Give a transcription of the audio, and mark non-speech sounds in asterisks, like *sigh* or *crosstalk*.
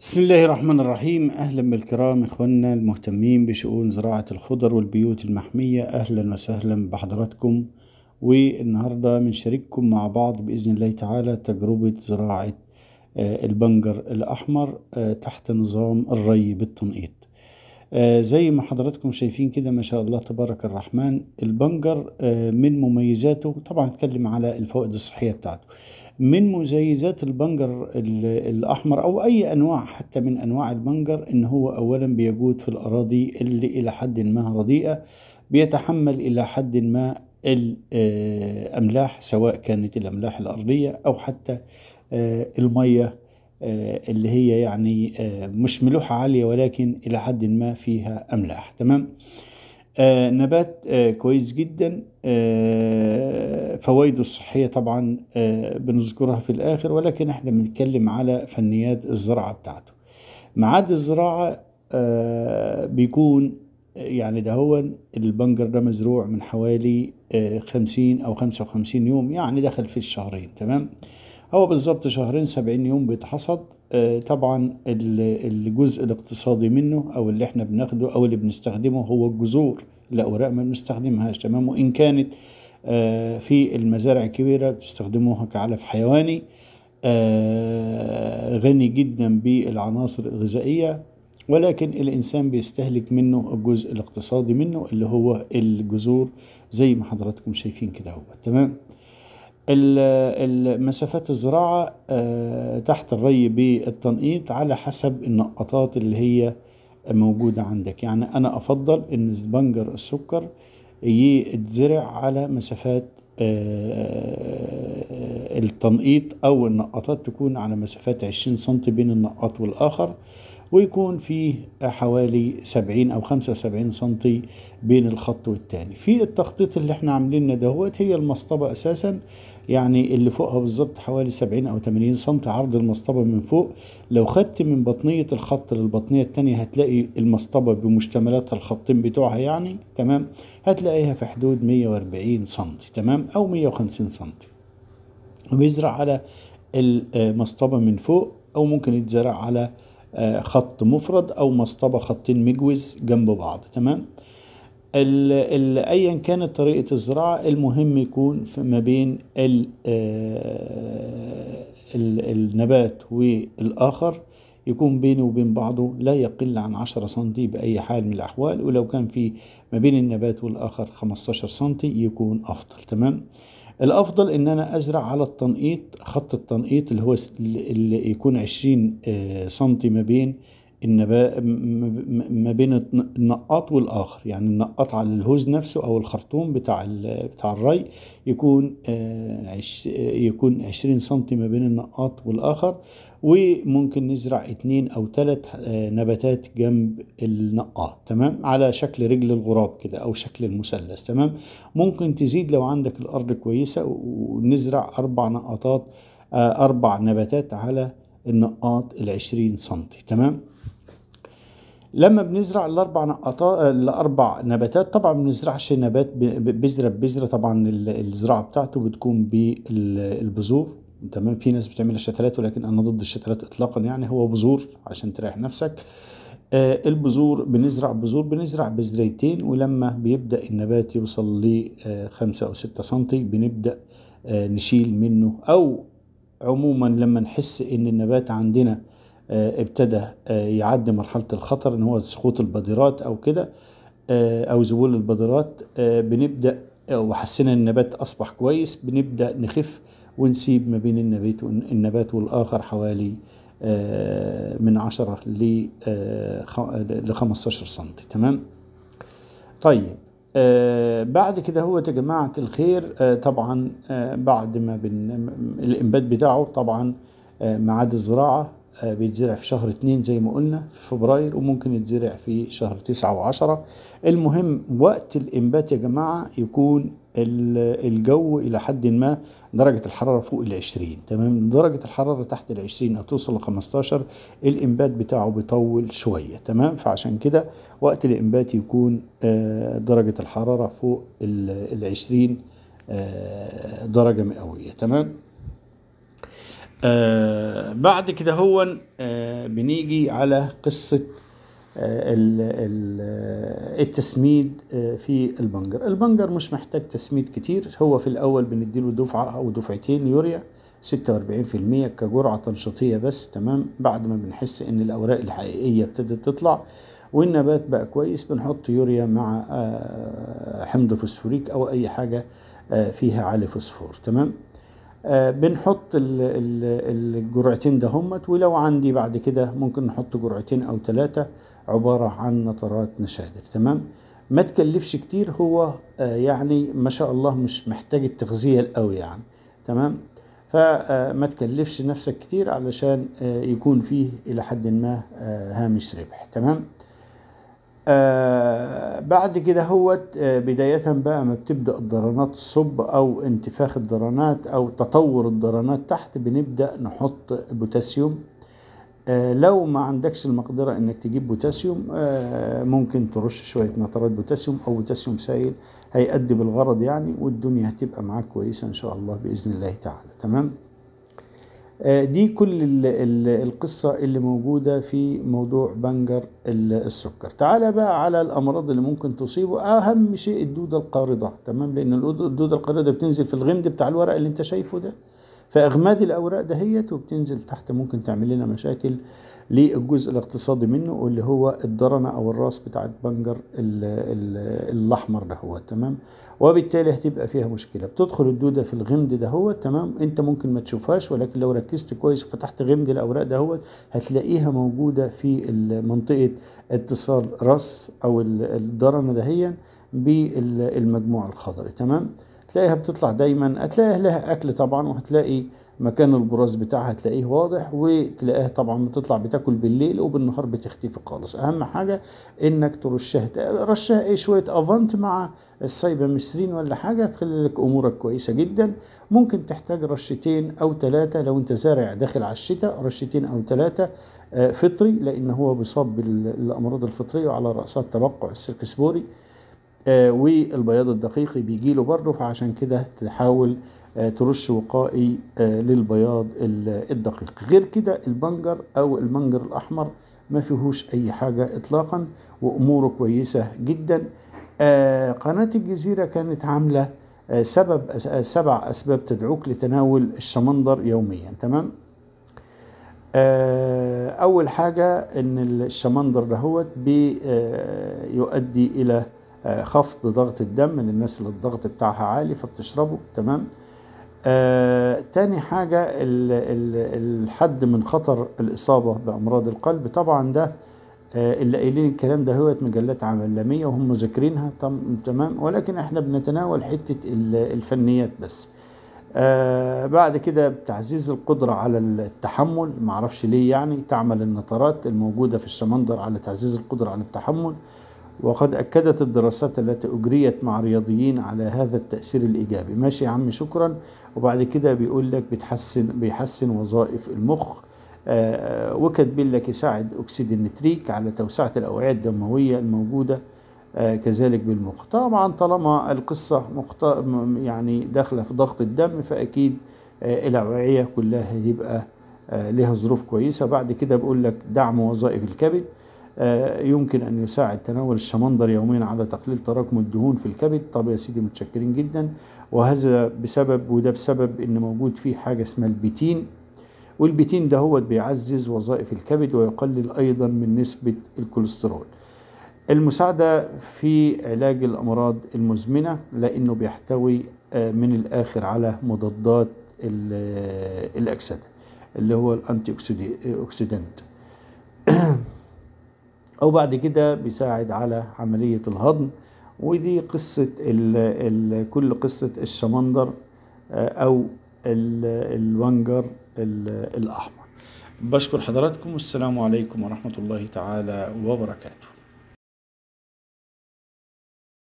بسم الله الرحمن الرحيم أهلا بالكرام إخواننا المهتمين بشؤون زراعة الخضر والبيوت المحمية أهلا وسهلا بحضراتكم والنهاردة بنشارككم مع بعض بإذن الله تعالى تجربة زراعة آه، البنجر الأحمر آه، تحت نظام الري بالتنقيط آه زي ما حضراتكم شايفين كده ما شاء الله تبارك الرحمن البنجر آه من مميزاته طبعا اتكلم على الفوائد الصحية بتاعته من مميزات البنجر الأحمر أو أي أنواع حتى من أنواع البنجر إن هو أولا بيجود في الأراضي اللي إلى حد ما رديئة بيتحمل إلى حد ما الأملاح آه، سواء كانت الأملاح الأرضية أو حتى آه، المية آه، اللي هي يعني آه، مش ملوحة عالية ولكن إلى حد ما فيها أملاح تمام آه، نبات كويس جدا فوائده الصحية طبعا بنذكرها في الآخر ولكن احنا بنتكلم على فنيات الزراعة بتاعته معاد الزراعة بيكون يعني ده هو البنجر ده مزروع من حوالي آه، خمسين أو خمسة وخمسين يوم يعني دخل في الشهرين تمام هو بالظبط شهرين سبعين يوم بيتحصد آه، طبعا الجزء الاقتصادي منه أو اللي احنا بناخده أو اللي بنستخدمه هو الجذور الأوراق ما بنستخدمهاش تمام وإن كانت آه، في المزارع الكبيرة بتستخدموها كعلف حيواني غني جدا بالعناصر الغذائية ولكن الإنسان بيستهلك منه الجزء الاقتصادي منه اللي هو الجذور زي ما حضراتكم شايفين كده هو تمام المسافات الزراعة آه، تحت الري بالتنقيط على حسب النقطات اللي هي موجودة عندك يعني أنا أفضل إن بنجر السكر يتزرع على مسافات آه، التنقيط أو النقطات تكون على مسافات عشرين سنتي بين النقاط والآخر ويكون فيه حوالي 70 أو 75 سنتي بين الخط والتاني في التخطيط اللي احنا عاملينه دهوت هي المصطبة أساسا يعني اللي فوقها بالظبط حوالي 70 أو 80 سنتي عرض المصطبة من فوق لو خدت من بطنية الخط للبطنية التانية هتلاقي المصطبة بمشتملاتها الخطين بتوعها يعني تمام هتلاقيها في حدود 140 سنتي تمام أو 150 سنتي وبيزرع على المصطبة من فوق أو ممكن يتزرع على آه، خط مفرد او مصطبة خطين مجوز جنب بعض تمام ايا كانت طريقة الزراعة المهم يكون ما بين الـ آه، الـ النبات والاخر يكون بينه وبين بعضه لا يقل عن 10 سم بأي حال من الأحوال ولو كان في ما بين النبات والآخر 15 سم يكون أفضل تمام الافضل ان انا ازرع على التنقيط خط التنقيط اللي هو اللي يكون 20 آه، سم ما بين النبا ما بين النقاط والاخر يعني النقاط على الهوز نفسه او الخرطوم بتاع بتاع الري يكون آه، آه، يكون 20 سم ما بين النقاط والاخر وممكن نزرع اثنين او ثلاث آه، نباتات جنب النقاط تمام على شكل رجل الغراب كده او شكل المثلث تمام ممكن تزيد لو عندك الارض كويسه ونزرع اربع نقاطات اربع نباتات على النقاط ال 20 سم تمام لما بنزرع الاربع نقطات الاربع نباتات طبعا بنزرعش نبات بذره بذره طبعا الزراعه بتاعته بتكون بالبذور تمام في ناس بتعمل شتلات ولكن انا ضد الشتلات اطلاقا يعني هو بذور عشان تريح نفسك آه البذور بنزرع بذور بنزرع بذريتين ولما بيبدا النبات يوصل ل 5 آه، او 6 سم بنبدا آه نشيل منه او عموما لما نحس ان النبات عندنا آه، ابتدى آه، يعدي مرحله الخطر ان هو سقوط البادرات او كده آه، او ذبول البادرات بنبدا وحسينا النبات اصبح كويس بنبدا نخف ونسيب ما بين النبات النبات والاخر حوالي من 10 ل 15 سم تمام طيب بعد كده هو يا جماعه الخير طبعا بعد ما بن الانبات بتاعه طبعا ميعاد الزراعه آه، بيتزرع في شهر اتنين زي ما قلنا في فبراير وممكن يتزرع في شهر تسعة وعشرة المهم وقت الانبات يا جماعة يكون الجو الى حد ما درجة الحرارة فوق العشرين تمام درجة الحرارة تحت العشرين توصل لخمستاشر الانبات بتاعه بيطول شوية تمام فعشان كده وقت الانبات يكون آه، درجة الحرارة فوق العشرين آه، درجة مئوية تمام آه بعد كده هو آه بنيجي على قصة آه, آه، التسميد آه، في البنجر البنجر مش محتاج تسميد كتير هو في الأول بنديله دفعة أو دفعتين يوريا 46% كجرعة تنشيطية بس تمام بعد ما بنحس إن الأوراق الحقيقية ابتدت تطلع والنبات بقى كويس بنحط يوريا مع آه، حمض فوسفوريك أو أي حاجة فيها عالي فوسفور تمام آه، بنحط الجرعتين ده همت ولو عندي بعد كده ممكن نحط جرعتين او ثلاثة عبارة عن نطرات نشادر تمام ما تكلفش كتير هو آه، يعني ما شاء الله مش محتاج التغذية القوي يعني تمام فما آه، تكلفش نفسك كتير علشان يكون فيه الى حد ما هامش ربح تمام آه، بعد كده هو آه، بداية بقى ما بتبدأ الدرانات تصب أو انتفاخ الدرانات أو تطور الدرانات تحت بنبدأ نحط بوتاسيوم آه، لو ما عندكش المقدرة انك تجيب بوتاسيوم ممكن ترش شوية نترات بوتاسيوم او بوتاسيوم سائل هيأدي بالغرض يعني والدنيا هتبقى معاك كويسة ان شاء الله بإذن الله تعالى تمام آه، دي كل القصة اللي موجودة في موضوع بنجر السكر تعال بقى على الأمراض اللي ممكن تصيبه أهم شيء الدودة القارضة تمام لأن الدودة القارضة بتنزل في الغمد بتاع الورق اللي انت شايفه ده فاغماد الاوراق دهيت وبتنزل تحت ممكن تعمل لنا مشاكل للجزء الاقتصادي منه واللي هو الدرنة او الراس بتاعت بنجر الاحمر دهوت تمام وبالتالي هتبقى فيها مشكله بتدخل الدوده في الغمد دهوت تمام انت ممكن ما تشوفهاش ولكن لو ركزت كويس وفتحت غمد الاوراق دهوت هتلاقيها موجوده في منطقه اتصال راس او الدرنه دهيا بالمجموعه الخضراء تمام تلاقيها بتطلع دايما هتلاقي لها اكل طبعا وهتلاقي مكان البراز بتاعها هتلاقيه واضح وتلاقيها طبعا بتطلع بتاكل بالليل وبالنهار بتختفي خالص اهم حاجه انك ترشها رشها ايه شويه افانت مع السايبا مسرين ولا حاجه تخلي لك امورك كويسه جدا ممكن تحتاج رشتين او ثلاثه لو انت زارع داخل على الشتاء رشتين او ثلاثه آه، فطري لان هو بيصاب بالامراض الفطريه وعلى راسها التبقع السيركسبوري آه، والبياض الدقيقي بيجي له برضه فعشان كده تحاول آه، ترش وقائي آه، للبياض الدقيق غير كده البنجر او المنجر الاحمر ما فيهوش اي حاجة اطلاقا واموره كويسة جدا قناة الجزيرة كانت عاملة سبب سبع اسباب تدعوك لتناول الشمندر يوميا تمام اول حاجة ان الشمندر دهوت بيؤدي الى آه، خفض ضغط الدم من الناس اللي الضغط بتاعها عالي فبتشربه تمام آه تاني حاجة الحد من خطر الإصابة بأمراض القلب طبعا ده آه اللي قايلين الكلام ده هوت مجلات عالمية وهم ذاكرينها تمام ولكن احنا بنتناول حتة الفنيات بس آه بعد كده تعزيز القدرة على التحمل معرفش ليه يعني تعمل النطرات الموجودة في الشمندر على تعزيز القدرة على التحمل وقد أكدت الدراسات التي أجريت مع رياضيين على هذا التأثير الإيجابي ماشي يا عم شكرا وبعد كده بيقول لك بتحسن بيحسن وظائف المخ آه، آه، وكاتبين لك يساعد أكسيد النتريك على توسعة الأوعية الدموية الموجودة آه، كذلك بالمخ طبعا طالما القصة مقط... يعني داخلة في ضغط الدم فأكيد الأوعية كلها هيبقى لها ظروف كويسة بعد كده بيقول لك دعم وظائف الكبد آه، يمكن أن يساعد تناول الشمندر يوميا على تقليل تراكم الدهون في الكبد طب يا سيدي متشكرين جدا وهذا بسبب وده بسبب ان موجود فيه حاجه اسمها البيتين والبيتين ده هو بيعزز وظائف الكبد ويقلل ايضا من نسبه الكوليسترول المساعده في علاج الامراض المزمنه لانه بيحتوي آه، من الاخر على مضادات آه، الاكسده اللي هو الانتي اوكسيدنت *clears throat* او بعد كده بيساعد على عملية الهضم ودي قصة الـ الـ كل قصة الشمندر آه، او الونجر الاحمر بشكر حضراتكم والسلام عليكم ورحمة الله تعالى وبركاته